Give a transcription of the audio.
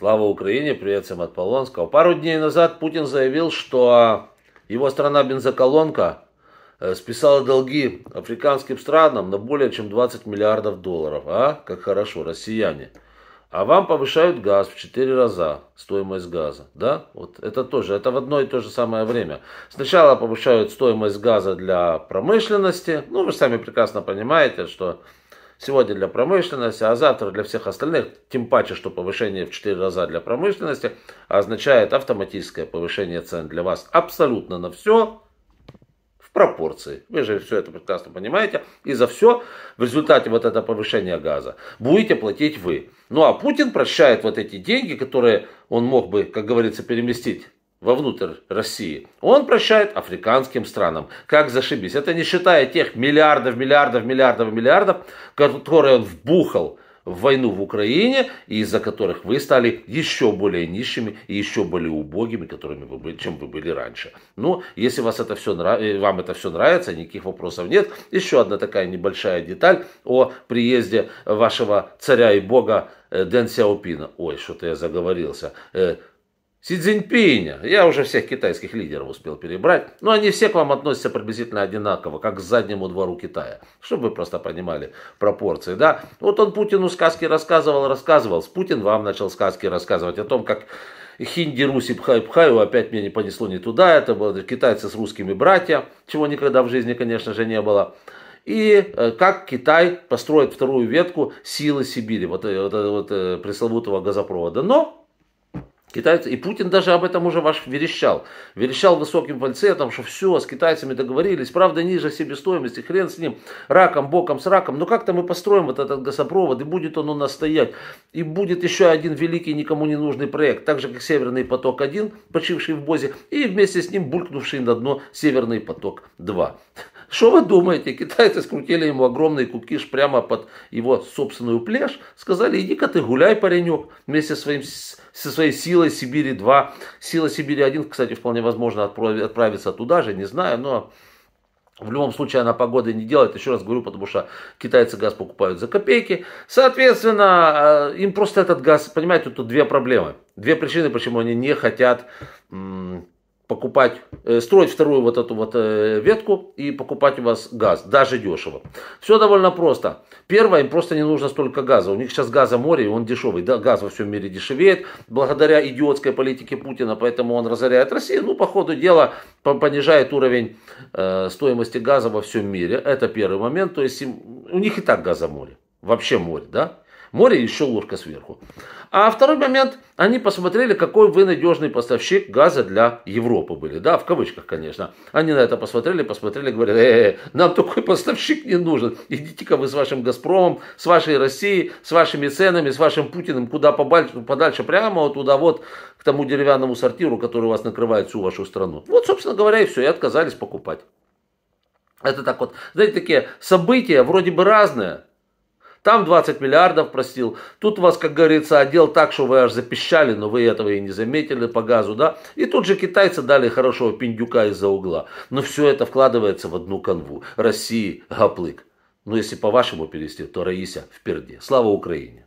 Слава Украине, привет всем от Полонского. Пару дней назад Путин заявил, что его страна бензоколонка э, списала долги африканским странам на более чем 20 миллиардов долларов. А, как хорошо, россияне. А вам повышают газ в 4 раза, стоимость газа. Да? Вот это тоже, это в одно и то же самое время. Сначала повышают стоимость газа для промышленности. Ну, вы сами прекрасно понимаете, что Сегодня для промышленности, а завтра для всех остальных. Тем паче, что повышение в 4 раза для промышленности означает автоматическое повышение цен для вас абсолютно на все в пропорции. Вы же все это прекрасно понимаете. И за все в результате вот это повышение газа будете платить вы. Ну а Путин прощает вот эти деньги, которые он мог бы, как говорится, переместить вовнутрь России, он прощает африканским странам. Как зашибись. Это не считая тех миллиардов, миллиардов, миллиардов, миллиардов, которые он вбухал в войну в Украине, и из-за которых вы стали еще более нищими и еще более убогими, которыми вы были, чем вы были раньше. Ну, если вас это все э, вам это все нравится, никаких вопросов нет. Еще одна такая небольшая деталь о приезде вашего царя и бога э, Дэн Сяопина. Ой, что-то я заговорился. Э, Си Цзиньпиня. Я уже всех китайских лидеров успел перебрать, но они все к вам относятся приблизительно одинаково, как к заднему двору Китая. Чтобы вы просто понимали пропорции, да? Вот он Путину сказки рассказывал, рассказывал. Путин вам начал сказки рассказывать о том, как хинди, руси, пхай, пхаю, опять меня не понесло не туда. Это было китайцы с русскими братья, чего никогда в жизни, конечно же, не было и э, как Китай построит вторую ветку силы Сибири, вот, э, вот, э, вот пресловутого газопровода. Но Китайцы, и Путин даже об этом уже ваш верещал. Верещал высоким фальцетом, что все, с китайцами договорились. Правда, ниже себестоимости, хрен с ним, раком, боком с раком. Но как-то мы построим вот этот газопровод, и будет он у нас стоять. И будет еще один великий, никому не нужный проект. Так же, как Северный поток-1, почивший в Бозе, и вместе с ним булькнувший на дно Северный поток-2. Что вы думаете? Китайцы скрутили ему огромный кукиш прямо под его собственную плешь, сказали, иди-ка ты гуляй, паренек, вместе со, своим, со своей силой Сибири-2. Сила Сибири-1, кстати, вполне возможно отправиться туда же, не знаю, но в любом случае она погоды не делает, еще раз говорю, потому что китайцы газ покупают за копейки. Соответственно, э, им просто этот газ, понимаете, тут две проблемы. Две причины, почему они не хотят покупать, э, строить вторую вот эту вот э, ветку и покупать у вас газ, даже дешево. Все довольно просто. Первое, им просто не нужно столько газа. У них сейчас газа море, и он дешевый. Да, газ во всем мире дешевеет благодаря идиотской политике Путина, поэтому он разоряет Россию. Ну, по ходу дела, понижает уровень э, стоимости газа во всем мире. Это первый момент. То есть им, у них и так газа море. Вообще море, да? море и еще лужка сверху. А второй момент, они посмотрели, какой вы надежный поставщик газа для Европы были. Да, в кавычках, конечно. Они на это посмотрели, посмотрели, говорят, «Э, э, -э нам такой поставщик не нужен. Идите-ка вы с вашим Газпромом, с вашей Россией, с вашими ценами, с вашим Путиным куда побольше, подальше, прямо вот туда вот, к тому деревянному сортиру, который у вас накрывает всю вашу страну. Вот, собственно говоря, и все, и отказались покупать. Это так вот, знаете, такие события вроде бы разные, там 20 миллиардов простил. Тут вас, как говорится, одел так, что вы аж запищали, но вы этого и не заметили по газу, да? И тут же китайцы дали хорошего пиндюка из-за угла. Но все это вкладывается в одну канву. России гаплык. Ну, если по-вашему перевести, то Раися в перде. Слава Украине!